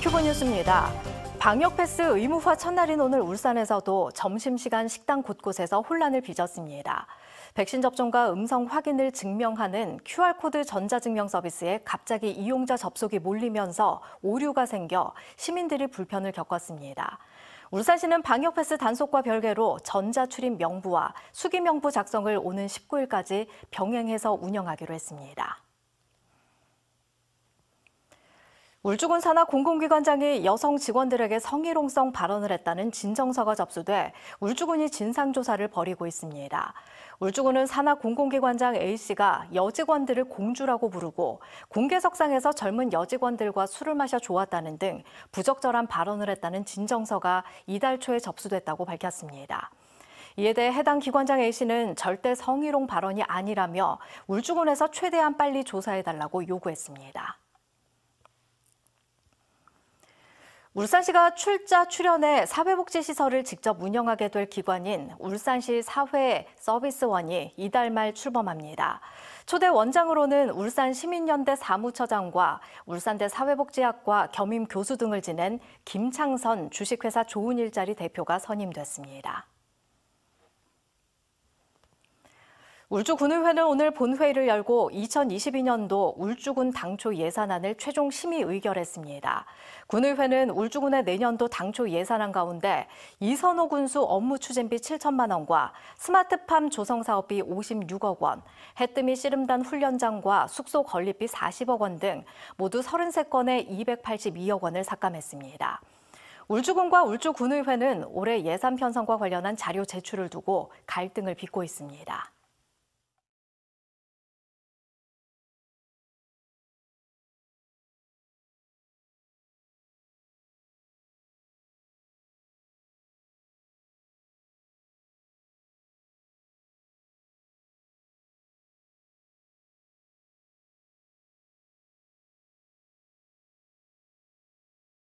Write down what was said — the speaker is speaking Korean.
큐브 뉴스입니다. 방역 패스 의무화 첫날인 오늘 울산에서도 점심시간 식당 곳곳에서 혼란을 빚었습니다. 백신 접종과 음성 확인을 증명하는 QR코드 전자증명 서비스에 갑자기 이용자 접속이 몰리면서 오류가 생겨 시민들이 불편을 겪었습니다. 울산시는 방역 패스 단속과 별개로 전자출입 명부와 수기 명부 작성을 오는 19일까지 병행해서 운영하기로 했습니다. 울주군 산하 공공기관장이 여성 직원들에게 성희롱성 발언을 했다는 진정서가 접수돼 울주군이 진상조사를 벌이고 있습니다. 울주군은 산하 공공기관장 A씨가 여직원들을 공주라고 부르고 공개석상에서 젊은 여직원들과 술을 마셔 좋았다는 등 부적절한 발언을 했다는 진정서가 이달 초에 접수됐다고 밝혔습니다. 이에 대해 해당 기관장 A씨는 절대 성희롱 발언이 아니라며 울주군에서 최대한 빨리 조사해달라고 요구했습니다. 울산시가 출자 출연해 사회복지시설을 직접 운영하게 될 기관인 울산시 사회서비스원이 이달 말 출범합니다. 초대 원장으로는 울산시민연대 사무처장과 울산대 사회복지학과 겸임 교수 등을 지낸 김창선 주식회사 좋은 일자리 대표가 선임됐습니다. 울주군의회는 오늘 본회의를 열고 2022년도 울주군 당초 예산안을 최종 심의 의결했습니다. 군의회는 울주군의 내년도 당초 예산안 가운데 이선호 군수 업무 추진비 7천만 원과 스마트팜 조성 사업비 56억 원, 해뜸이 씨름단 훈련장과 숙소 건립비 40억 원 등 모두 33건에 282억 원을 삭감했습니다. 울주군과 울주군의회는 올해 예산 편성과 관련한 자료 제출을 두고 갈등을 빚고 있습니다.